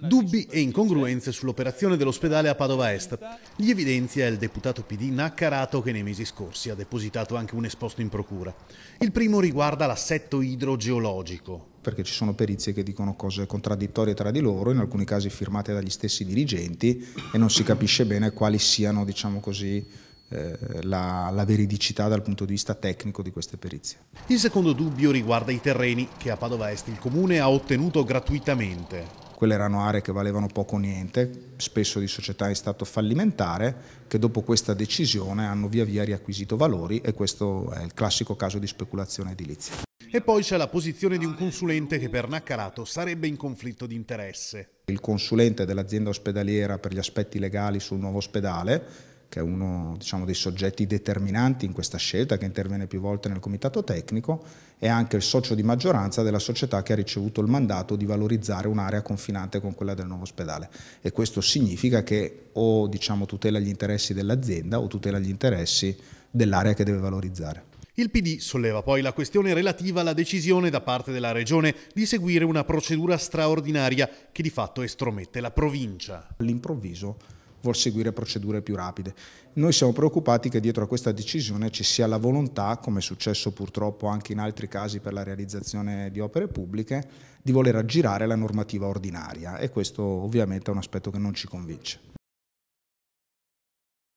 Dubbi e incongruenze sull'operazione dell'ospedale a Padova Est. Li evidenzia il deputato PD Naccarato che nei mesi scorsi ha depositato anche un esposto in procura. Il primo riguarda l'assetto idrogeologico. Perché ci sono perizie che dicono cose contraddittorie tra di loro, in alcuni casi firmate dagli stessi dirigenti e non si capisce bene quali siano, diciamo così, eh, la, la, veridicità dal punto di vista tecnico di queste perizie. Il secondo dubbio riguarda i terreni che a Padova Est il Comune ha ottenuto gratuitamente. Quelle erano aree che valevano poco o niente, spesso di società in stato fallimentare, che dopo questa decisione hanno via via riacquisito valori e questo è il classico caso di speculazione edilizia. E poi c'è la posizione di un consulente che per Naccarato sarebbe in conflitto di interesse. Il consulente dell'azienda ospedaliera per gli aspetti legali sul nuovo ospedale che è uno diciamo, dei soggetti determinanti in questa scelta, che interviene più volte nel comitato tecnico, è anche il socio di maggioranza della società che ha ricevuto il mandato di valorizzare un'area confinante con quella del nuovo ospedale. E questo significa che o diciamo, tutela gli interessi dell'azienda o tutela gli interessi dell'area che deve valorizzare. Il PD solleva poi la questione relativa alla decisione da parte della Regione di seguire una procedura straordinaria che di fatto estromette la provincia. All'improvviso vuol seguire procedure più rapide. Noi siamo preoccupati che dietro a questa decisione ci sia la volontà, come è successo purtroppo anche in altri casi per la realizzazione di opere pubbliche, di voler aggirare la normativa ordinaria e questo ovviamente è un aspetto che non ci convince.